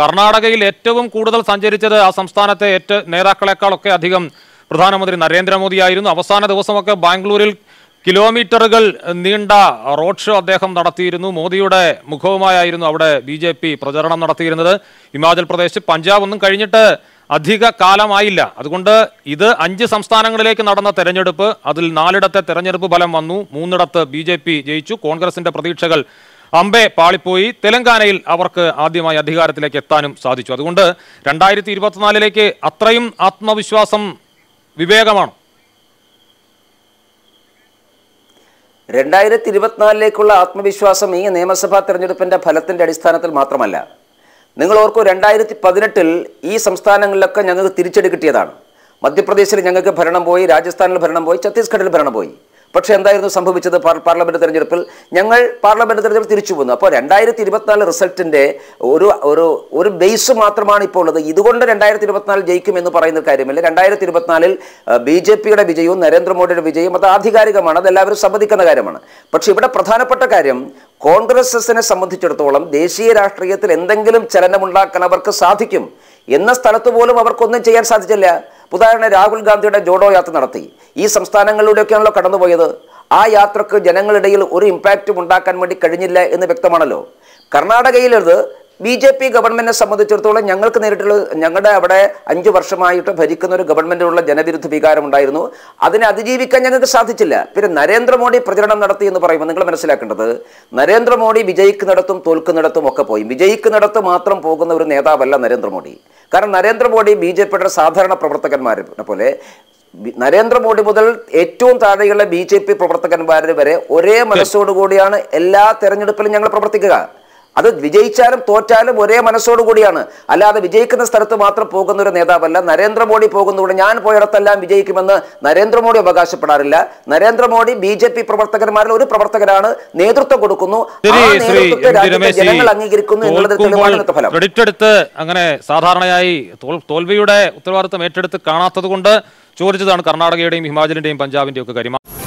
കർണാടകയിൽ ഏറ്റവും കൂടുതൽ സഞ്ചരിച്ചത് ആ സംസ്ഥാനത്തെ ഏറ്റ നേതാക്കളെക്കാളൊക്കെ അധികം പ്രധാനമന്ത്രി നരേന്ദ്രമോദിയായിരുന്നു അവസാന ദിവസമൊക്കെ ബാംഗ്ലൂരിൽ കിലോമീറ്ററുകൾ നീണ്ട റോഡ് ഷോ അദ്ദേഹം നടത്തിയിരുന്നു മോദിയുടെ മുഖവുമായിരുന്നു അവിടെ ബി ജെ പി പ്രചരണം നടത്തിയിരുന്നത് ഹിമാചൽ പ്രദേശ് പഞ്ചാബ് ഒന്നും കഴിഞ്ഞിട്ട് അധിക കാലമായില്ല അതുകൊണ്ട് ഇത് അഞ്ച് സംസ്ഥാനങ്ങളിലേക്ക് നടന്ന തെരഞ്ഞെടുപ്പ് അതിൽ നാലിടത്തെ തെരഞ്ഞെടുപ്പ് ഫലം വന്നു മൂന്നിടത്ത് ബി ജയിച്ചു കോൺഗ്രസിന്റെ പ്രതീക്ഷകൾ അമ്പെ പാളിപ്പോയി തെലങ്കാനയിൽ അവർക്ക് ആദ്യമായി അധികാരത്തിലേക്ക് എത്താനും സാധിച്ചു അതുകൊണ്ട് രണ്ടായിരത്തി ഇരുപത്തിനാലിലേക്ക് അത്രയും ആത്മവിശ്വാസം വിവേകമാണ് രണ്ടായിരത്തി ഇരുപത്തിനാലിലേക്കുള്ള ആത്മവിശ്വാസം ഈ നിയമസഭാ തെരഞ്ഞെടുപ്പിന്റെ ഫലത്തിന്റെ അടിസ്ഥാനത്തിൽ മാത്രമല്ല നിങ്ങൾ ഓർക്കും രണ്ടായിരത്തി പതിനെട്ടിൽ ഈ സംസ്ഥാനങ്ങളിലൊക്കെ ഞങ്ങൾക്ക് തിരിച്ചടി കിട്ടിയതാണ് മധ്യപ്രദേശിൽ ഞങ്ങൾക്ക് ഭരണം പോയി രാജസ്ഥാനിൽ ഭരണം പോയി ഛത്തീസ്ഗഡിൽ ഭരണം പോയി പക്ഷേ എന്തായിരുന്നു സംഭവിച്ചത് പാർലമെൻറ്റ് തെരഞ്ഞെടുപ്പിൽ ഞങ്ങൾ പാർലമെൻറ്റ് തെരഞ്ഞെടുപ്പ് തിരിച്ചു പോന്നു അപ്പോൾ രണ്ടായിരത്തി ഇരുപത്തിനാല് റിസൾട്ടിൻ്റെ ഒരു ഒരു ഒരു ബേസ് മാത്രമാണ് ഇപ്പോൾ ഉള്ളത് ഇതുകൊണ്ട് രണ്ടായിരത്തി ഇരുപത്തിനാല് ജയിക്കും എന്ന് പറയുന്ന കാര്യമില്ല രണ്ടായിരത്തി ഇരുപത്തിനാലിൽ ബി ജെ പിയുടെ വിജയവും നരേന്ദ്രമോദിയുടെ വിജയവും അത് ആധികാരികമാണ് അതെല്ലാവരും സമ്മതിക്കുന്ന കാര്യമാണ് പക്ഷേ ഇവിടെ പ്രധാനപ്പെട്ട കാര്യം കോൺഗ്രസിനെ സംബന്ധിച്ചിടത്തോളം ദേശീയ രാഷ്ട്രീയത്തിൽ എന്തെങ്കിലും ചലനമുണ്ടാക്കാൻ അവർക്ക് സാധിക്കും എന്ന സ്ഥലത്ത് പോലും അവർക്കൊന്നും ചെയ്യാൻ സാധിച്ചില്ല ഉദാഹരണം രാഹുൽ ഗാന്ധിയുടെ ജോഡോ യാത്ര നടത്തി ഈ സംസ്ഥാനങ്ങളിലൂടെയൊക്കെയാണല്ലോ കടന്നുപോയത് ആ യാത്രക്ക് ജനങ്ങളിടയിൽ ഒരു ഇമ്പാക്റ്റും ഉണ്ടാക്കാൻ വേണ്ടി കഴിഞ്ഞില്ല എന്ന് വ്യക്തമാണല്ലോ കർണാടകയിലത് ബി ജെ പി ഗവൺമെൻറ്റിനെ സംബന്ധിച്ചിടത്തോളം ഞങ്ങൾക്ക് നേരിട്ടുള്ള ഞങ്ങളുടെ അവിടെ അഞ്ച് വർഷമായിട്ട് ഭരിക്കുന്ന ഒരു ഗവൺമെൻറ്റിനുള്ള ജനവിരുദ്ധ വികാരം ഉണ്ടായിരുന്നു അതിനെ അതിജീവിക്കാൻ ഞങ്ങൾക്ക് സാധിച്ചില്ല പിന്നെ നരേന്ദ്രമോദി പ്രചരണം നടത്തി എന്ന് പറയുമ്പോൾ നിങ്ങൾ മനസ്സിലാക്കേണ്ടത് നരേന്ദ്രമോദി വിജയിക്കുന്നിടത്തും തോൽക്കുന്നിടത്തും ഒക്കെ പോയി വിജയിക്കുന്നിടത്ത് മാത്രം പോകുന്ന ഒരു നേതാവല്ല നരേന്ദ്രമോദി കാരണം നരേന്ദ്രമോദി ബി ജെ പിയുടെ സാധാരണ പ്രവർത്തകന്മാരെ പോലെ നരേന്ദ്രമോദി മുതൽ ഏറ്റവും താഴെയുള്ള ബി ജെ പി പ്രവർത്തകന്മാർ വരെ ഒരേ മനസ്സോടുകൂടിയാണ് എല്ലാ തെരഞ്ഞെടുപ്പിലും ഞങ്ങൾ പ്രവർത്തിക്കുക അത് വിജയിച്ചാലും തോറ്റാലും ഒരേ മനസ്സോടുകൂടിയാണ് അല്ലാതെ വിജയിക്കുന്ന സ്ഥലത്ത് മാത്രം പോകുന്ന ഒരു നേതാവല്ല നരേന്ദ്രമോദി പോകുന്നതുകൊണ്ട് ഞാൻ പോയിടത്തെല്ലാം വിജയിക്കുമെന്ന് നരേന്ദ്രമോദി അവകാശപ്പെടാറില്ല നരേന്ദ്രമോദി ബി ജെ പി പ്രവർത്തകന്മാരിൽ ഒരു പ്രവർത്തകരാണ് നേതൃത്വം കൊടുക്കുന്നു ക്രെഡിറ്റ് എടുത്ത് അങ്ങനെ സാധാരണയായി തോൽവിയുടെ ഉത്തരവാദിത്വം ഏറ്റെടുത്ത് കാണാത്തത് കൊണ്ട് ചോദിച്ചതാണ് കർണാടകയുടെയും ഹിമാചലിന്റെയും പഞ്ചാബിന്റെയും ഒക്കെ കാര്യമാണ്